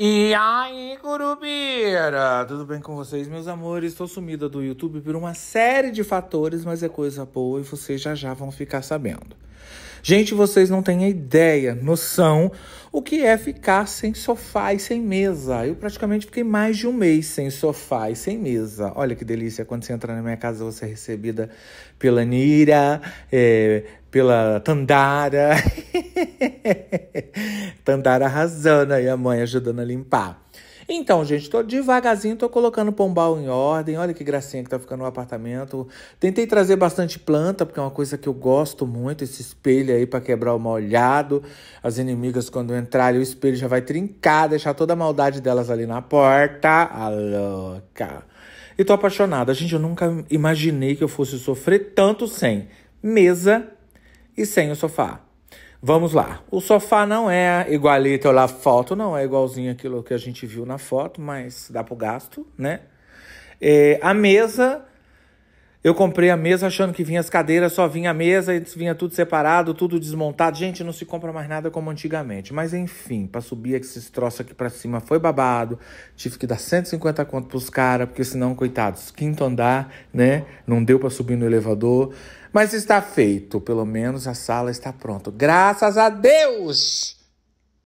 E aí, Curubira! Tudo bem com vocês, meus amores? Estou sumida do YouTube por uma série de fatores, mas é coisa boa e vocês já já vão ficar sabendo. Gente, vocês não têm ideia, noção, o que é ficar sem sofá e sem mesa. Eu praticamente fiquei mais de um mês sem sofá e sem mesa. Olha que delícia, quando você entra na minha casa, você é recebida pela Nira, é, pela Tandara. Tandara arrasando aí, a mãe ajudando a limpar. Então, gente, tô devagarzinho, tô colocando o pombal em ordem. Olha que gracinha que tá ficando o apartamento. Tentei trazer bastante planta, porque é uma coisa que eu gosto muito, esse espelho aí para quebrar o molhado. As inimigas, quando entrarem, o espelho já vai trincar, deixar toda a maldade delas ali na porta. A louca. E tô apaixonada. Gente, eu nunca imaginei que eu fosse sofrer tanto sem mesa e sem o sofá. Vamos lá. O sofá não é igualito lá foto, não é igualzinho aquilo que a gente viu na foto, mas dá pro gasto, né? É, a mesa eu comprei a mesa achando que vinha as cadeiras, só vinha a mesa e vinha tudo separado, tudo desmontado. Gente, não se compra mais nada como antigamente. Mas enfim, para subir esses troços aqui para cima foi babado. Tive que dar 150 conto pros caras, porque senão, coitados, quinto andar, né? Não deu para subir no elevador. Mas está feito, pelo menos a sala está pronta. Graças a Deus!